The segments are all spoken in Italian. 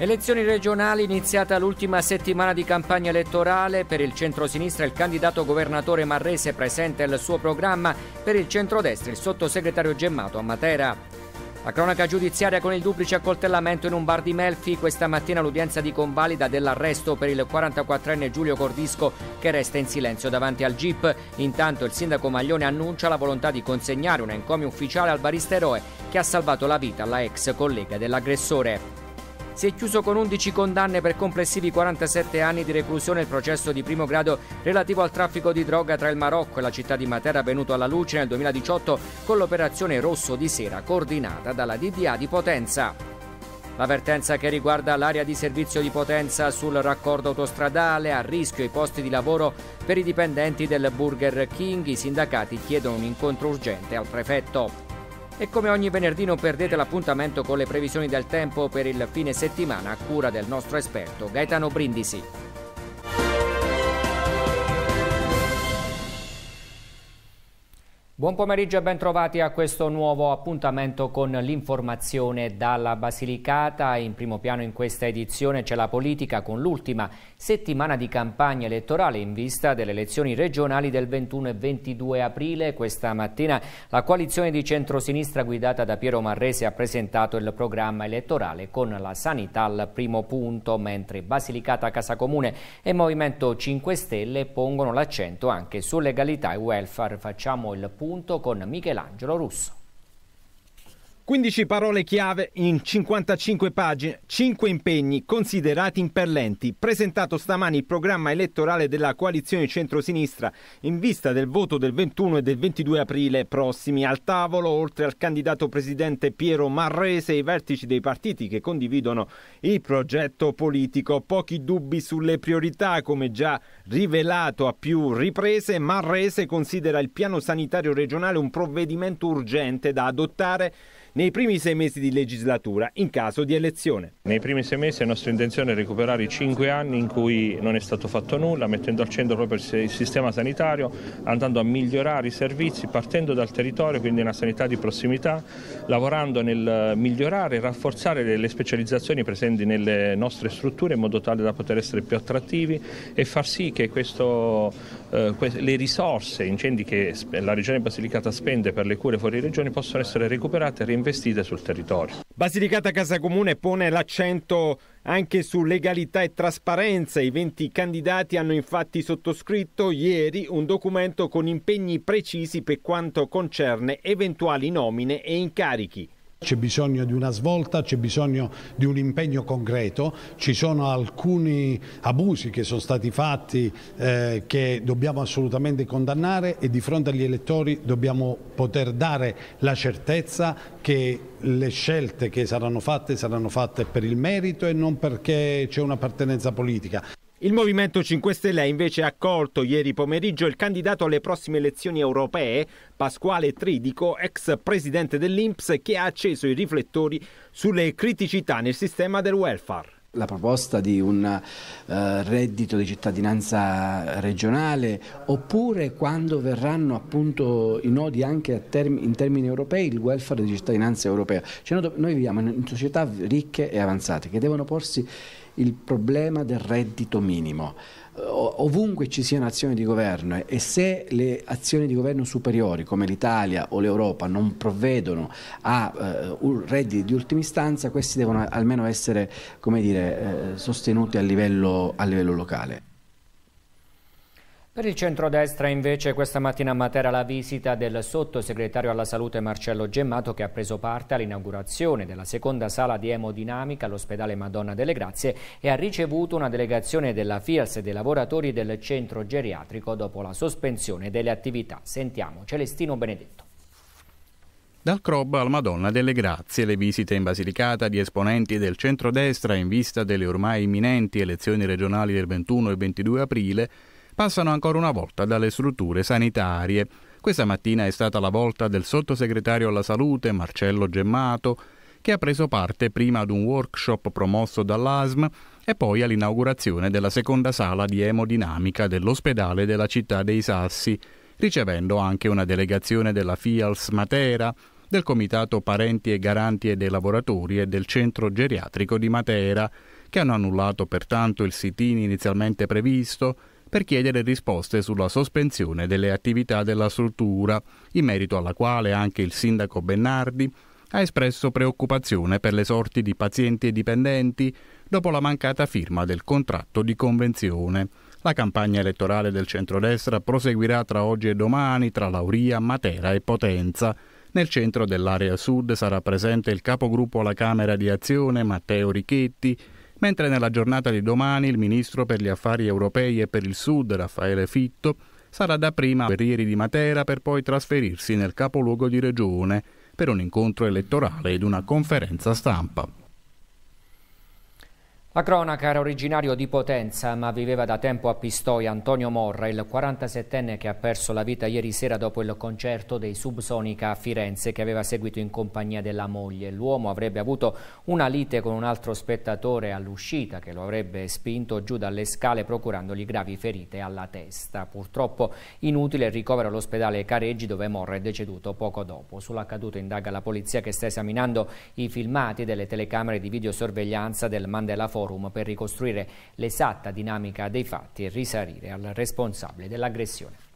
Elezioni regionali iniziata l'ultima settimana di campagna elettorale. Per il centrosinistra il candidato governatore Marrese presenta il suo programma, per il centrodestra il sottosegretario Gemmato a Matera. La cronaca giudiziaria con il duplice accoltellamento in un bar di Melfi, questa mattina l'udienza di convalida dell'arresto per il 44enne Giulio Cordisco che resta in silenzio davanti al GIP. Intanto il sindaco Maglione annuncia la volontà di consegnare un encomio ufficiale al barista eroe che ha salvato la vita alla ex collega dell'aggressore si è chiuso con 11 condanne per complessivi 47 anni di reclusione il processo di primo grado relativo al traffico di droga tra il Marocco e la città di Matera venuto alla luce nel 2018 con l'operazione Rosso di Sera coordinata dalla DDA di Potenza. L'avvertenza che riguarda l'area di servizio di potenza sul raccordo autostradale, a rischio i posti di lavoro per i dipendenti del Burger King, i sindacati chiedono un incontro urgente al prefetto. E come ogni venerdì non perdete l'appuntamento con le previsioni del tempo per il fine settimana a cura del nostro esperto Gaetano Brindisi. Buon pomeriggio e bentrovati a questo nuovo appuntamento con l'informazione dalla Basilicata. In primo piano in questa edizione c'è la politica con l'ultima settimana di campagna elettorale in vista delle elezioni regionali del 21 e 22 aprile. Questa mattina la coalizione di centrosinistra guidata da Piero Marrese ha presentato il programma elettorale con la sanità al primo punto, mentre Basilicata Casa Comune e Movimento 5 Stelle pongono l'accento anche su legalità e welfare. Facciamo il punto appunto con Michelangelo Russo. 15 parole chiave in 55 pagine, 5 impegni considerati imperlenti. Presentato stamani il programma elettorale della coalizione centrosinistra in vista del voto del 21 e del 22 aprile prossimi. Al tavolo, oltre al candidato presidente Piero Marrese, i vertici dei partiti che condividono il progetto politico. Pochi dubbi sulle priorità, come già rivelato a più riprese. Marrese considera il piano sanitario regionale un provvedimento urgente da adottare nei primi sei mesi di legislatura in caso di elezione. Nei primi sei mesi è nostra intenzione recuperare i cinque anni in cui non è stato fatto nulla, mettendo al centro proprio il sistema sanitario, andando a migliorare i servizi, partendo dal territorio, quindi una sanità di prossimità, lavorando nel migliorare e rafforzare le specializzazioni presenti nelle nostre strutture in modo tale da poter essere più attrattivi e far sì che questo eh, le risorse incendi che la Regione Basilicata spende per le cure fuori regione possono essere recuperate e reinvestite sul territorio. Basilicata Casa Comune pone l'accento anche su legalità e trasparenza. I 20 candidati hanno infatti sottoscritto ieri un documento con impegni precisi per quanto concerne eventuali nomine e incarichi. C'è bisogno di una svolta, c'è bisogno di un impegno concreto, ci sono alcuni abusi che sono stati fatti eh, che dobbiamo assolutamente condannare e di fronte agli elettori dobbiamo poter dare la certezza che le scelte che saranno fatte saranno fatte per il merito e non perché c'è un'appartenenza politica. Il Movimento 5 Stelle ha invece accolto ieri pomeriggio il candidato alle prossime elezioni europee, Pasquale Tridico, ex presidente dell'Inps, che ha acceso i riflettori sulle criticità nel sistema del welfare la proposta di un uh, reddito di cittadinanza regionale oppure quando verranno appunto i nodi anche term in termini europei il welfare di cittadinanza europea. Cioè, noi viviamo in società ricche e avanzate che devono porsi il problema del reddito minimo. Eh, ovunque ci siano azioni di governo e se le azioni di governo superiori come l'Italia o l'Europa non provvedono a eh, redditi di ultima istanza, questi devono almeno essere dire, eh, sostenuti a livello, a livello locale. Per il centrodestra invece questa mattina a Matera la visita del sottosegretario alla salute Marcello Gemmato che ha preso parte all'inaugurazione della seconda sala di emodinamica all'ospedale Madonna delle Grazie e ha ricevuto una delegazione della FIAS e dei lavoratori del centro geriatrico dopo la sospensione delle attività. Sentiamo Celestino Benedetto. Dal Crob al Madonna delle Grazie, le visite in Basilicata di esponenti del centrodestra in vista delle ormai imminenti elezioni regionali del 21 e 22 aprile passano ancora una volta dalle strutture sanitarie. Questa mattina è stata la volta del sottosegretario alla salute Marcello Gemmato, che ha preso parte prima ad un workshop promosso dall'ASM e poi all'inaugurazione della seconda sala di emodinamica dell'ospedale della città dei Sassi, ricevendo anche una delegazione della FIALS Matera, del Comitato Parenti e Garanti dei Lavoratori e del Centro Geriatrico di Matera, che hanno annullato pertanto il sit-in inizialmente previsto per chiedere risposte sulla sospensione delle attività della struttura, in merito alla quale anche il sindaco Bennardi ha espresso preoccupazione per le sorti di pazienti e dipendenti dopo la mancata firma del contratto di convenzione. La campagna elettorale del centrodestra proseguirà tra oggi e domani tra Lauria, Matera e Potenza. Nel centro dell'area sud sarà presente il capogruppo alla Camera di Azione Matteo Richetti mentre nella giornata di domani il ministro per gli affari europei e per il Sud, Raffaele Fitto, sarà dapprima a Guerrieri di Matera per poi trasferirsi nel capoluogo di regione per un incontro elettorale ed una conferenza stampa. La cronaca era originario di Potenza ma viveva da tempo a Pistoia Antonio Morra, il 47enne che ha perso la vita ieri sera dopo il concerto dei Subsonica a Firenze che aveva seguito in compagnia della moglie. L'uomo avrebbe avuto una lite con un altro spettatore all'uscita che lo avrebbe spinto giù dalle scale procurandogli gravi ferite alla testa. Purtroppo inutile il ricovero all'ospedale Careggi dove Morra è deceduto poco dopo. Sull'accaduto indaga la polizia che sta esaminando i filmati delle telecamere di videosorveglianza del Mandela Fondo forum per ricostruire l'esatta dinamica dei fatti e risalire al responsabile dell'aggressione.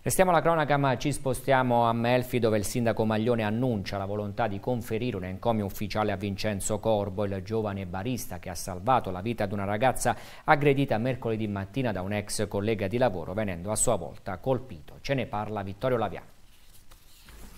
Restiamo alla cronaca ma ci spostiamo a Melfi dove il sindaco Maglione annuncia la volontà di conferire un encomio ufficiale a Vincenzo Corbo, il giovane barista che ha salvato la vita di una ragazza aggredita mercoledì mattina da un ex collega di lavoro venendo a sua volta colpito. Ce ne parla Vittorio Laviano.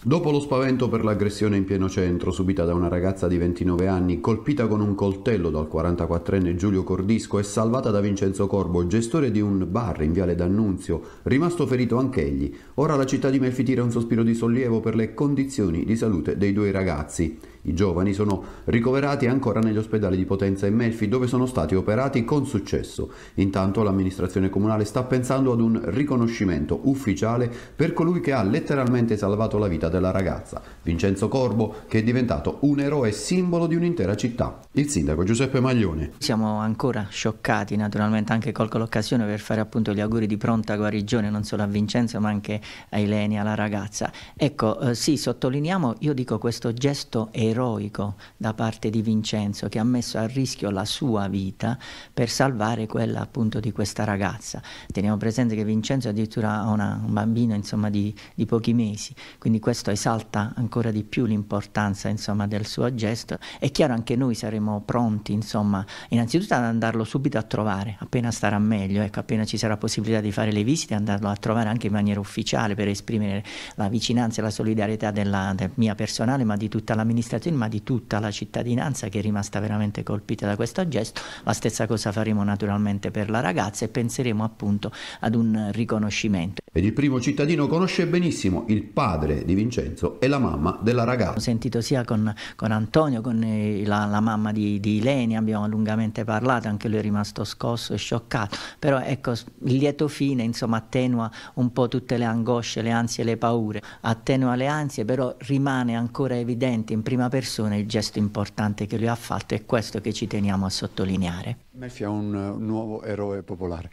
Dopo lo spavento per l'aggressione in pieno centro subita da una ragazza di 29 anni, colpita con un coltello dal 44enne Giulio Cordisco e salvata da Vincenzo Corbo, gestore di un bar in Viale D'Annunzio, rimasto ferito anch'egli, ora la città di Melfi tira un sospiro di sollievo per le condizioni di salute dei due ragazzi. I giovani sono ricoverati ancora negli ospedali di Potenza e Melfi dove sono stati operati con successo. Intanto l'amministrazione comunale sta pensando ad un riconoscimento ufficiale per colui che ha letteralmente salvato la vita della ragazza, Vincenzo Corbo, che è diventato un eroe simbolo di un'intera città. Il sindaco Giuseppe Maglione. Siamo ancora scioccati naturalmente, anche colgo l'occasione per fare appunto gli auguri di pronta guarigione non solo a Vincenzo ma anche a Ilenia, la ragazza. Ecco, eh, sì, sottolineiamo, io dico questo gesto eroico eroico da parte di Vincenzo che ha messo a rischio la sua vita per salvare quella appunto di questa ragazza. Teniamo presente che Vincenzo addirittura ha una, un bambino insomma, di, di, pochi mesi, quindi questo esalta ancora di più l'importanza insomma, del suo gesto. È chiaro anche noi saremo pronti insomma, innanzitutto ad andarlo subito a trovare, appena starà meglio, ecco, appena ci sarà possibilità di fare le visite, andarlo a trovare anche in maniera ufficiale per esprimere la vicinanza e la solidarietà della, della mia personale ma di tutta l'amministrazione Castello, ma di tutta la cittadinanza che è rimasta veramente colpita da questo gesto. La stessa cosa faremo naturalmente per la ragazza e penseremo appunto ad un riconoscimento. Ed il primo cittadino conosce benissimo il padre di Vincenzo e la mamma della ragazza. Ho sentito sia con, con Antonio, con eh, la, la mamma di, di Ilenia, abbiamo lungamente parlato, anche lui è rimasto scosso e scioccato, però ecco, il lieto fine insomma attenua un po' tutte le angosce, le ansie, le paure, attenua le ansie, però rimane ancora evidente in prima una persona il gesto importante che lui ha fatto è questo che ci teniamo a sottolineare. Melfi è un eh, nuovo eroe popolare.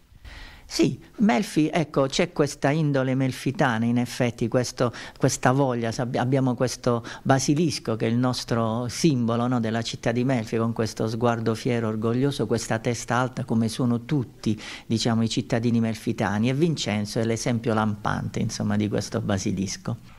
Sì, Melfi, ecco, c'è questa indole melfitana, in effetti, questo, questa voglia, abbiamo questo basilisco che è il nostro simbolo no, della città di Melfi, con questo sguardo fiero, orgoglioso, questa testa alta come sono tutti, diciamo, i cittadini melfitani e Vincenzo è l'esempio lampante, insomma, di questo basilisco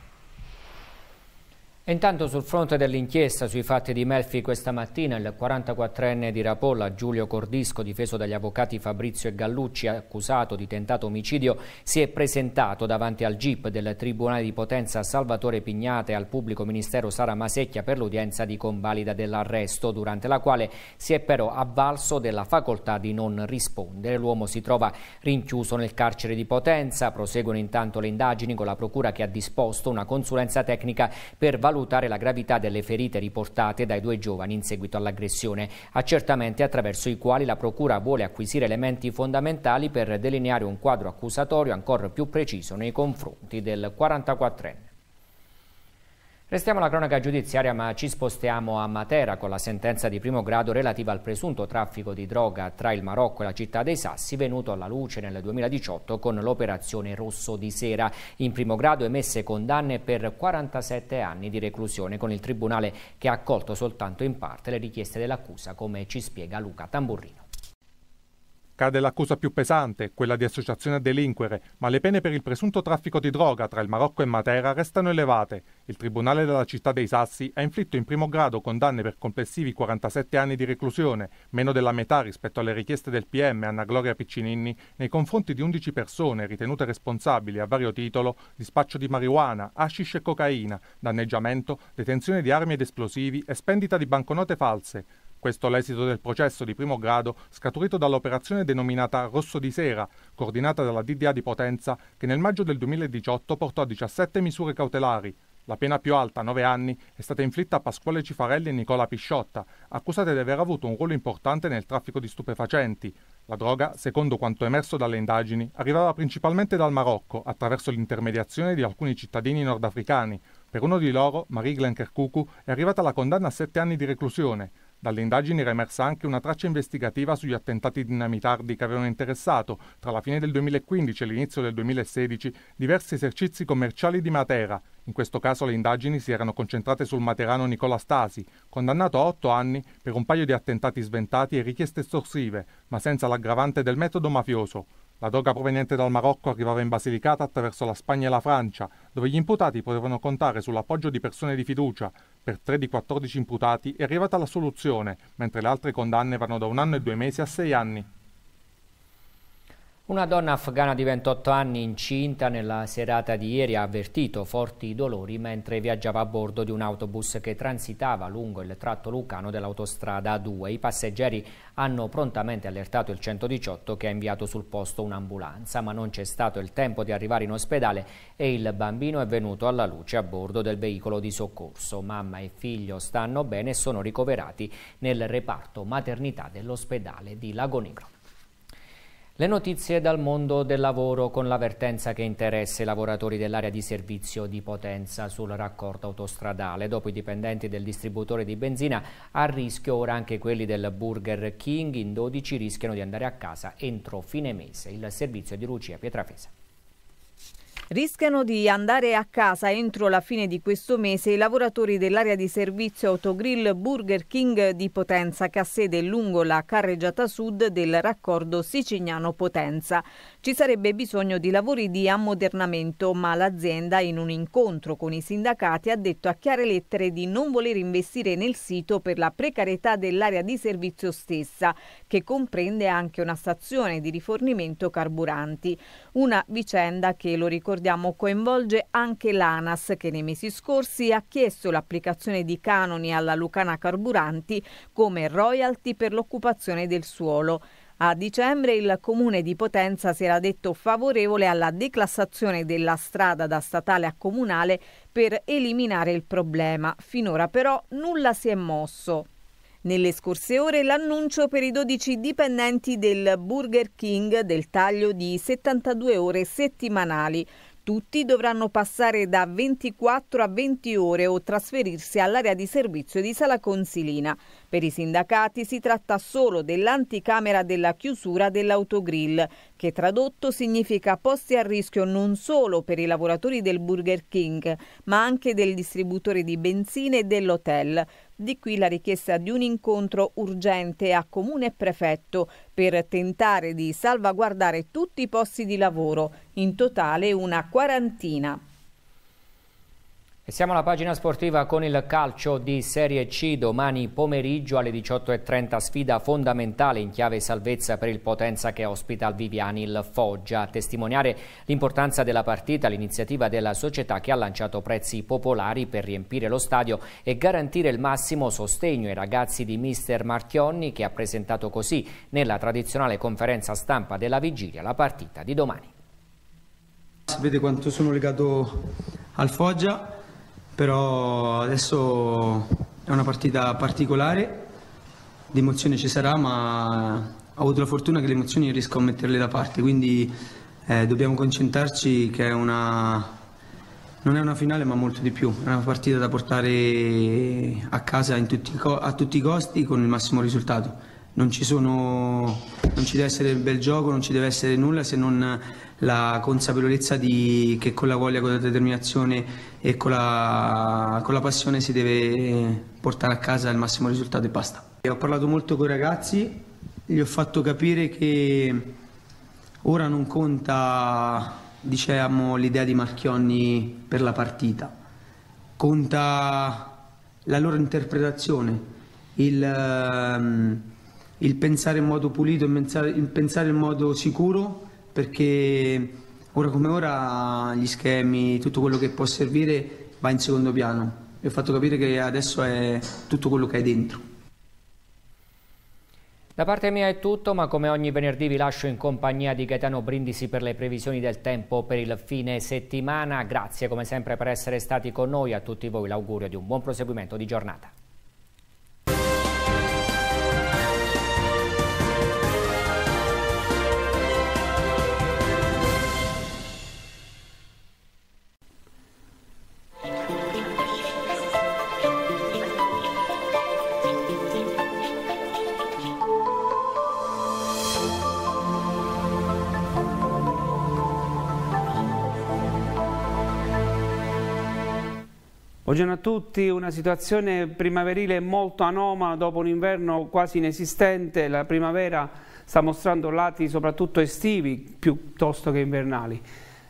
intanto sul fronte dell'inchiesta sui fatti di Melfi questa mattina il 44enne di Rapolla Giulio Cordisco, difeso dagli avvocati Fabrizio e Gallucci, accusato di tentato omicidio, si è presentato davanti al GIP del Tribunale di Potenza Salvatore Pignate e al pubblico ministero Sara Masecchia per l'udienza di convalida dell'arresto, durante la quale si è però avvalso della facoltà di non rispondere. L'uomo si trova rinchiuso nel carcere di Potenza, proseguono intanto le indagini con la procura che ha disposto una consulenza tecnica per valutare valutare la gravità delle ferite riportate dai due giovani in seguito all'aggressione, accertamenti attraverso i quali la Procura vuole acquisire elementi fondamentali per delineare un quadro accusatorio ancora più preciso nei confronti del 44enne. Restiamo alla cronaca giudiziaria ma ci spostiamo a Matera con la sentenza di primo grado relativa al presunto traffico di droga tra il Marocco e la città dei Sassi venuto alla luce nel 2018 con l'operazione Rosso di Sera. In primo grado emesse condanne per 47 anni di reclusione con il Tribunale che ha accolto soltanto in parte le richieste dell'accusa come ci spiega Luca Tamburrino. Cade l'accusa più pesante, quella di associazione a delinquere, ma le pene per il presunto traffico di droga tra il Marocco e Matera restano elevate. Il Tribunale della città dei Sassi ha inflitto in primo grado condanne per complessivi 47 anni di reclusione, meno della metà rispetto alle richieste del PM Anna Gloria Piccininni nei confronti di 11 persone ritenute responsabili a vario titolo di spaccio di marijuana, hashish e cocaina, danneggiamento, detenzione di armi ed esplosivi e spendita di banconote false. Questo l'esito del processo di primo grado scaturito dall'operazione denominata Rosso di Sera, coordinata dalla DDA di Potenza, che nel maggio del 2018 portò a 17 misure cautelari. La pena più alta, 9 anni, è stata inflitta a Pasquale Cifarelli e Nicola Pisciotta, accusate di aver avuto un ruolo importante nel traffico di stupefacenti. La droga, secondo quanto emerso dalle indagini, arrivava principalmente dal Marocco attraverso l'intermediazione di alcuni cittadini nordafricani. Per uno di loro, Marie Glenn è arrivata la condanna a 7 anni di reclusione. Dalle indagini era emersa anche una traccia investigativa sugli attentati dinamitardi che avevano interessato, tra la fine del 2015 e l'inizio del 2016, diversi esercizi commerciali di Matera. In questo caso le indagini si erano concentrate sul materano Nicola Stasi, condannato a otto anni per un paio di attentati sventati e richieste estorsive, ma senza l'aggravante del metodo mafioso. La droga proveniente dal Marocco arrivava in Basilicata attraverso la Spagna e la Francia, dove gli imputati potevano contare sull'appoggio di persone di fiducia. Per 3 di 14 imputati è arrivata la soluzione, mentre le altre condanne vanno da un anno e due mesi a sei anni. Una donna afghana di 28 anni incinta nella serata di ieri ha avvertito forti dolori mentre viaggiava a bordo di un autobus che transitava lungo il tratto lucano dell'autostrada A2. I passeggeri hanno prontamente allertato il 118 che ha inviato sul posto un'ambulanza, ma non c'è stato il tempo di arrivare in ospedale e il bambino è venuto alla luce a bordo del veicolo di soccorso. Mamma e figlio stanno bene e sono ricoverati nel reparto maternità dell'ospedale di Lago Nero. Le notizie dal mondo del lavoro con l'avvertenza che interessa i lavoratori dell'area di servizio di potenza sul raccordo autostradale. Dopo i dipendenti del distributore di benzina, a rischio ora anche quelli del Burger King in 12 rischiano di andare a casa entro fine mese. Il servizio di Lucia Pietrafesa. Rischiano di andare a casa entro la fine di questo mese i lavoratori dell'area di servizio autogrill Burger King di Potenza che ha sede lungo la carreggiata sud del raccordo siciliano Potenza. Ci sarebbe bisogno di lavori di ammodernamento, ma l'azienda in un incontro con i sindacati ha detto a chiare lettere di non voler investire nel sito per la precarietà dell'area di servizio stessa, che comprende anche una stazione di rifornimento carburanti. Una vicenda che, lo ricordiamo, coinvolge anche l'ANAS, che nei mesi scorsi ha chiesto l'applicazione di canoni alla Lucana Carburanti come royalty per l'occupazione del suolo. A dicembre il comune di Potenza si era detto favorevole alla declassazione della strada da statale a comunale per eliminare il problema. Finora però nulla si è mosso. Nelle scorse ore l'annuncio per i 12 dipendenti del Burger King del taglio di 72 ore settimanali. Tutti dovranno passare da 24 a 20 ore o trasferirsi all'area di servizio di Sala Consilina. Per i sindacati si tratta solo dell'anticamera della chiusura dell'autogrill, che tradotto significa posti a rischio non solo per i lavoratori del Burger King, ma anche del distributore di benzina e dell'hotel. Di qui la richiesta di un incontro urgente a Comune e Prefetto per tentare di salvaguardare tutti i posti di lavoro, in totale una quarantina. E siamo alla pagina sportiva con il calcio di Serie C. Domani pomeriggio alle 18.30 sfida fondamentale in chiave salvezza per il Potenza che ospita al Viviani il Foggia. A testimoniare l'importanza della partita, l'iniziativa della società che ha lanciato prezzi popolari per riempire lo stadio e garantire il massimo sostegno ai ragazzi di mister Marchionni che ha presentato così nella tradizionale conferenza stampa della vigilia la partita di domani. Sapete quanto sono legato al Foggia però adesso è una partita particolare, l'emozione ci sarà, ma ho avuto la fortuna che le emozioni riesco a metterle da parte, quindi eh, dobbiamo concentrarci che è una, non è una finale ma molto di più, è una partita da portare a casa tutti, a tutti i costi con il massimo risultato. Non ci, sono, non ci deve essere bel gioco, non ci deve essere nulla se non la consapevolezza di, che con la voglia, con la determinazione e con la, con la passione si deve eh, portare a casa il massimo risultato e basta. Ho parlato molto con i ragazzi, gli ho fatto capire che ora non conta diciamo, l'idea di Marchionni per la partita, conta la loro interpretazione, il, ehm, il pensare in modo pulito, il pensare in modo sicuro perché ora come ora gli schemi, tutto quello che può servire va in secondo piano. Mi ho fatto capire che adesso è tutto quello che hai dentro. Da parte mia è tutto, ma come ogni venerdì vi lascio in compagnia di Gaetano Brindisi per le previsioni del tempo per il fine settimana. Grazie come sempre per essere stati con noi, a tutti voi l'augurio di un buon proseguimento di giornata. Buongiorno a tutti, una situazione primaverile molto anomala dopo un inverno quasi inesistente, la primavera sta mostrando lati soprattutto estivi piuttosto che invernali.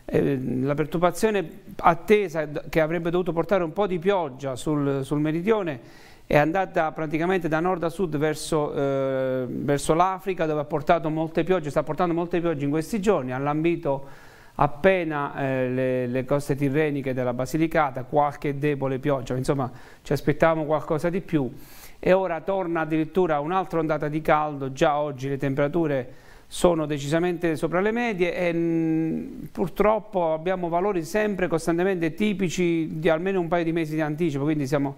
Eh, la perturbazione attesa che avrebbe dovuto portare un po' di pioggia sul, sul meridione è andata praticamente da nord a sud verso, eh, verso l'Africa dove ha portato molte piogge, sta portando molte piogge in questi giorni, ha lambito appena eh, le, le, coste tirreniche della Basilicata, qualche debole pioggia, insomma ci aspettavamo qualcosa di più e ora torna addirittura un'altra ondata di caldo, già oggi le temperature sono decisamente sopra le medie e mm, purtroppo abbiamo valori sempre costantemente tipici di almeno un paio di mesi di anticipo, quindi siamo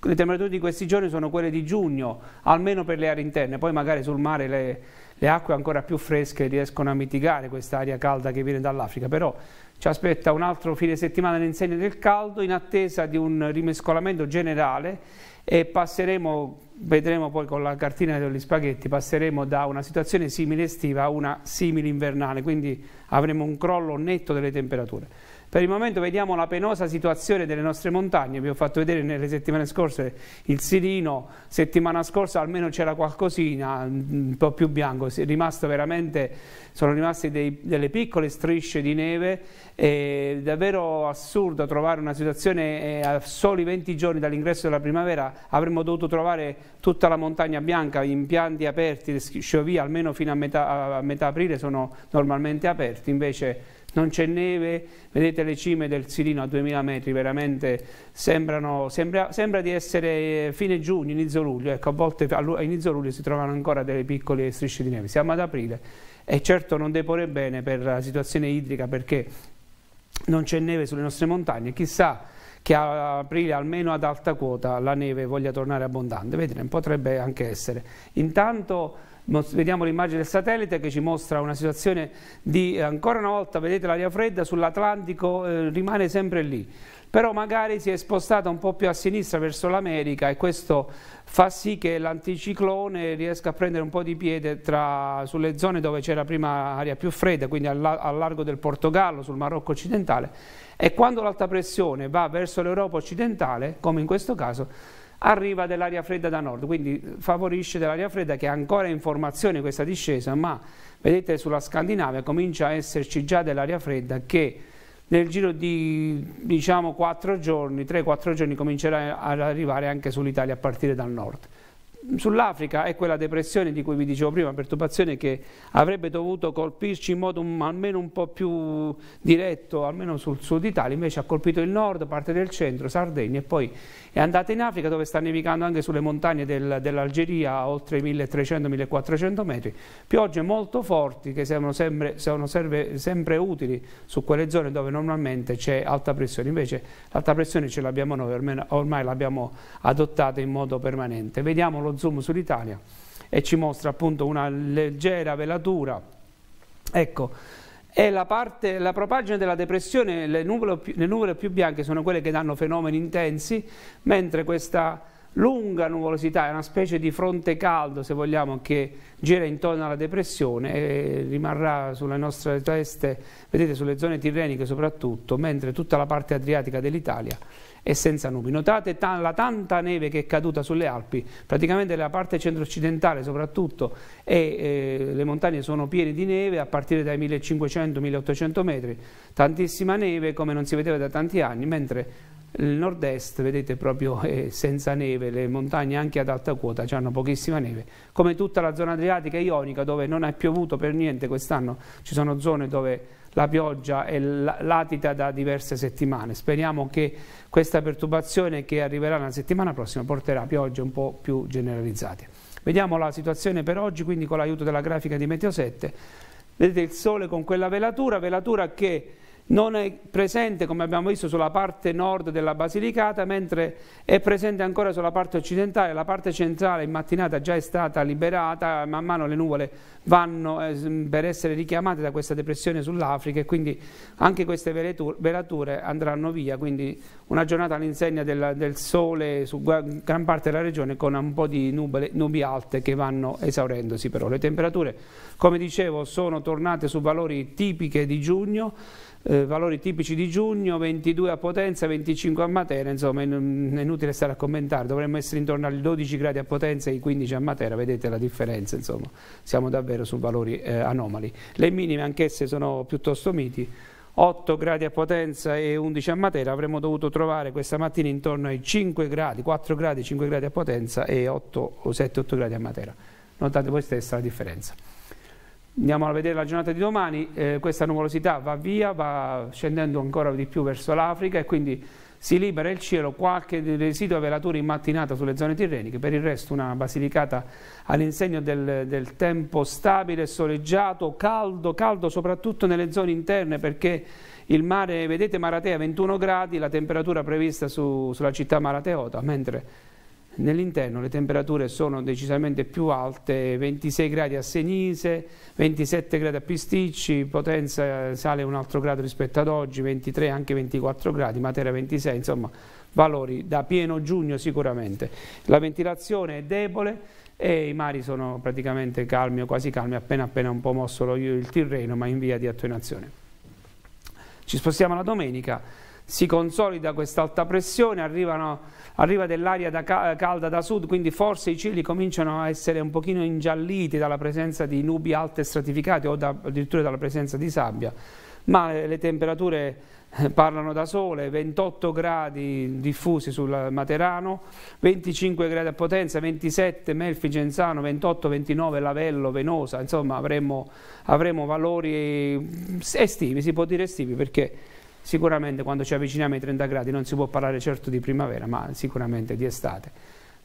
le temperature di questi giorni sono quelle di giugno, almeno per le aree interne, poi magari sul mare le, le acque ancora più fresche riescono a mitigare quest'aria calda che viene dall'Africa, però ci aspetta un altro fine settimana all'insegna del caldo in attesa di un rimescolamento generale e passeremo, vedremo poi con la cartina degli spaghetti, passeremo da una situazione simile estiva a una simile invernale, quindi avremo un crollo netto delle temperature. Per il momento vediamo la penosa situazione delle nostre montagne, vi ho fatto vedere nelle settimane scorse il Sirino, settimana scorsa almeno c'era qualcosina un po' più bianco, sono rimaste delle piccole strisce di neve, è davvero assurdo trovare una situazione eh, a soli 20 giorni dall'ingresso della primavera, avremmo dovuto trovare tutta la montagna bianca, gli impianti aperti, le sciovie almeno fino a metà, a metà aprile sono normalmente aperti, invece non c'è neve, vedete le cime del Sirino a 2000 metri, veramente sembrano, sembra, sembra, di essere eh, fine giugno, inizio luglio, ecco a volte a inizio luglio si trovano ancora delle piccole strisce di neve, siamo ad aprile e certo non deporre bene per la situazione idrica perché non c'è neve sulle nostre montagne, chissà che a aprile almeno ad alta quota la neve voglia tornare abbondante, vedremo, potrebbe anche essere. Intanto vediamo l'immagine del satellite che ci mostra una situazione di ancora una volta, vedete l'aria fredda sull'Atlantico eh, rimane sempre lì però magari si è spostata un po' più a sinistra verso l'America e questo fa sì che l'anticiclone riesca a prendere un po' di piede tra, sulle zone dove c'era prima aria più fredda, quindi al, al largo del Portogallo, sul Marocco occidentale, e quando l'alta pressione va verso l'Europa occidentale, come in questo caso, arriva dell'aria fredda da nord, quindi favorisce dell'aria fredda che è ancora in formazione questa discesa, ma vedete sulla Scandinavia comincia a esserci già dell'aria fredda che nel giro di diciamo 4 giorni, 3-4 giorni comincerà ad arrivare anche sull'Italia a partire dal nord. Sull'Africa è quella depressione di cui vi dicevo prima, perturbazione che avrebbe dovuto colpirci in modo un, almeno un po' più diretto, almeno sul sud Italia, invece ha colpito il nord, parte del centro, Sardegna e poi è andata in Africa dove sta nevicando anche sulle montagne del, dell'Algeria a oltre 1300-1400 metri, piogge molto forti che sono, sempre, sono serve, sempre utili su quelle zone dove normalmente c'è alta pressione, invece l'alta pressione ce l'abbiamo noi, ormai, ormai l'abbiamo adottata in modo permanente. Vediamo lo zoom sull'Italia e ci mostra appunto una leggera velatura. Ecco, è la, parte, la propagine della depressione, le nuvole, le nuvole più bianche sono quelle che danno fenomeni intensi, mentre questa lunga nuvolosità, è una specie di fronte caldo, se vogliamo, che gira intorno alla depressione e rimarrà sulle nostre teste, vedete, sulle zone tirreniche soprattutto, mentre tutta la parte adriatica dell'Italia è senza nubi. Notate la tanta neve che è caduta sulle Alpi, praticamente la parte centro-occidentale soprattutto, e eh, le montagne sono piene di neve a partire dai 1500-1800 metri, tantissima neve come non si vedeva da tanti anni, mentre il nord-est, vedete proprio eh, senza neve, le montagne anche ad alta quota cioè hanno pochissima neve, come tutta la zona adriatica e ionica dove non è piovuto per niente quest'anno, ci sono zone dove la pioggia è latita da diverse settimane. Speriamo che questa perturbazione che arriverà la settimana prossima porterà piogge un po' più generalizzate. Vediamo la situazione per oggi, quindi con l'aiuto della grafica di Meteo 7. Vedete il sole con quella velatura, velatura che non è presente come abbiamo visto sulla parte nord della Basilicata, mentre è presente ancora sulla parte occidentale, la parte centrale in mattinata già è stata liberata, man mano le nuvole vanno eh, per essere richiamate da questa depressione sull'Africa e quindi anche queste velature andranno via, quindi una giornata all'insegna del, del, sole su gran parte della regione con un po' di nubile, nubi alte che vanno esaurendosi però. Le temperature, come dicevo, sono tornate su valori tipiche di giugno, eh, valori tipici di giugno, 22 a Potenza, 25 a Matera, insomma è inutile stare a commentare, dovremmo essere intorno ai 12 gradi a Potenza e ai 15 a Matera, vedete la differenza, insomma siamo davvero su valori eh, anomali. Le minime anch'esse sono piuttosto miti. 8 gradi a Potenza e 11 a Matera, avremmo dovuto trovare questa mattina intorno ai 5 gradi, 4 gradi, 5 gradi a Potenza e 7-8 gradi a Matera. Notate voi stessa la differenza. Andiamo a vedere la giornata di domani, eh, questa nuvolosità va via, va scendendo ancora di più verso l'Africa e quindi si libera il cielo, qualche residuo velatura in mattinata sulle zone tirreniche, per il resto una basilicata all'insegno del, del, tempo stabile, soleggiato, caldo, caldo soprattutto nelle zone interne perché il mare, vedete Maratea 21 gradi, la temperatura prevista su, sulla città Marateota, mentre Nell'interno le temperature sono decisamente più alte, 26 gradi a Senise, 27 gradi a Pisticci, Potenza sale un altro grado rispetto ad oggi, 23 anche 24 gradi, Matera 26, insomma valori da pieno giugno sicuramente. La ventilazione è debole e i mari sono praticamente calmi o quasi calmi, appena appena un po' mosso il Tirreno ma in via di attuazione. Ci spostiamo alla domenica si consolida questa alta pressione, arrivano, arriva dell'aria da calda da sud, quindi forse i cieli cominciano a essere un pochino ingialliti dalla presenza di nubi alte stratificate o da, addirittura dalla presenza di sabbia, ma le, le temperature eh, parlano da sole, 28 gradi diffusi sul Materano, 25 gradi a Potenza, 27 Melfi Genzano, 28, 29 Lavello, Venosa, insomma avremo, avremo valori eh, estivi, si può dire estivi perché sicuramente quando ci avviciniamo ai 30 gradi non si può parlare certo di primavera, ma sicuramente di estate.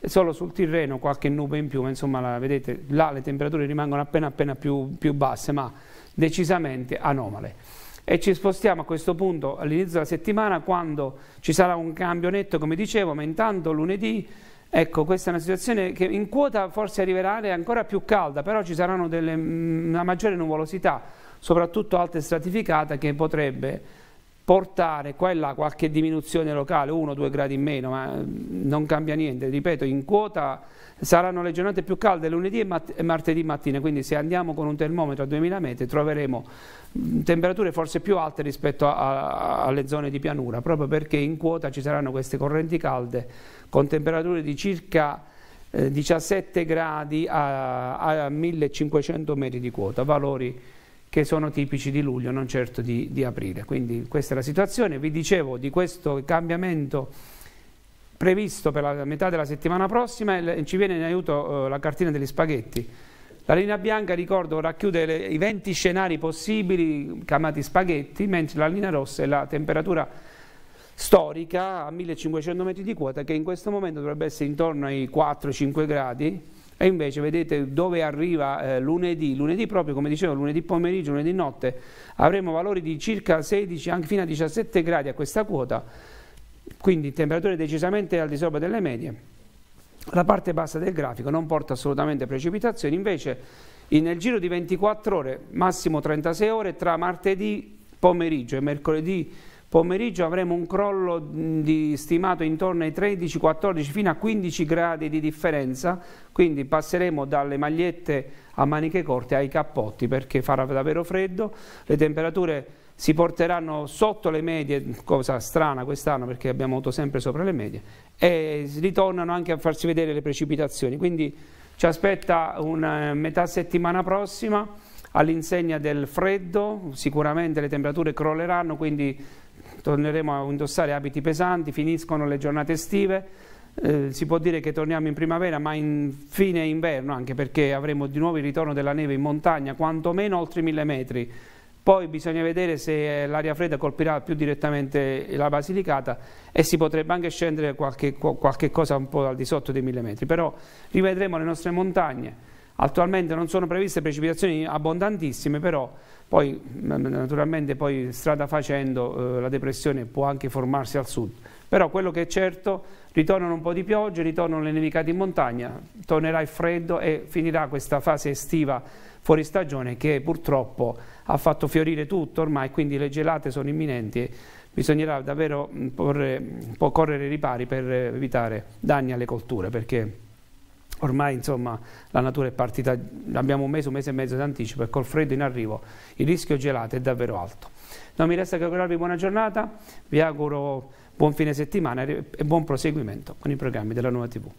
solo sul Tirreno qualche nube in più, ma insomma la, vedete, là le temperature rimangono appena appena più, più basse, ma decisamente anomale e ci spostiamo a questo punto all'inizio della settimana quando ci sarà un cambio netto come dicevo ma intanto lunedì ecco questa è una situazione che in quota forse arriverà ancora più calda però ci saranno delle, mm, una maggiore nuvolosità soprattutto alte stratificata che potrebbe portare quella qualche diminuzione locale, 1-2 gradi in meno, ma eh, non cambia niente, ripeto, in quota saranno le giornate più calde lunedì e, mart e martedì mattina, quindi se andiamo con un termometro a 2000 metri troveremo mm, temperature forse più alte rispetto alle zone di pianura, proprio perché in quota ci saranno queste correnti calde con temperature di circa 17 eh, gradi a, a 1500 metri di quota, valori che sono tipici di luglio, non certo di, di aprile. Quindi questa è la situazione. Vi dicevo di questo cambiamento previsto per la metà della settimana prossima e ci viene in aiuto eh, la cartina degli spaghetti. La linea bianca, ricordo, racchiude le, i 20 scenari possibili chiamati spaghetti, mentre la linea rossa è la temperatura storica a 1500 metri di quota che in questo momento dovrebbe essere intorno ai 4-5 gradi e invece vedete dove arriva eh, lunedì, lunedì proprio come dicevo, lunedì pomeriggio, lunedì notte, avremo valori di circa 16, anche fino a 17 gradi a questa quota, quindi temperature decisamente al di sopra delle medie. La parte bassa del grafico non porta assolutamente precipitazioni, invece nel giro di 24 ore, massimo 36 ore, tra martedì pomeriggio e mercoledì pomeriggio avremo un crollo di, stimato intorno ai 13-14 fino a 15 gradi di differenza, quindi passeremo dalle magliette a maniche corte ai cappotti perché farà davvero freddo, le temperature si porteranno sotto le medie, cosa strana quest'anno perché abbiamo avuto sempre sopra le medie, e ritornano anche a farsi vedere le precipitazioni, quindi ci aspetta una eh, metà settimana prossima all'insegna del freddo, sicuramente le temperature crolleranno, quindi torneremo a indossare abiti pesanti, finiscono le giornate estive, eh, si può dire che torniamo in primavera ma in fine inverno anche perché avremo di nuovo il ritorno della neve in montagna quantomeno oltre i mille metri. Poi bisogna vedere se eh, l'aria fredda colpirà più direttamente la Basilicata e si potrebbe anche scendere qualche, qualche cosa un po' al di sotto dei mille metri, però rivedremo le nostre montagne. Attualmente non sono previste precipitazioni abbondantissime, però poi naturalmente poi strada facendo eh, la depressione può anche formarsi al sud, però quello che è certo ritornano un po' di piogge, ritornano le nevicate in montagna, tornerà il freddo e finirà questa fase estiva fuori stagione che purtroppo ha fatto fiorire tutto ormai, quindi le gelate sono imminenti e bisognerà davvero mm, porre, correre i ripari per eh, evitare danni alle colture perché ormai insomma, la natura è partita, abbiamo un mese, un mese e mezzo di anticipo e col freddo in arrivo il rischio gelato è davvero alto. Non mi resta che augurarvi buona giornata, vi auguro buon fine settimana e buon proseguimento con i programmi della Nuova TV.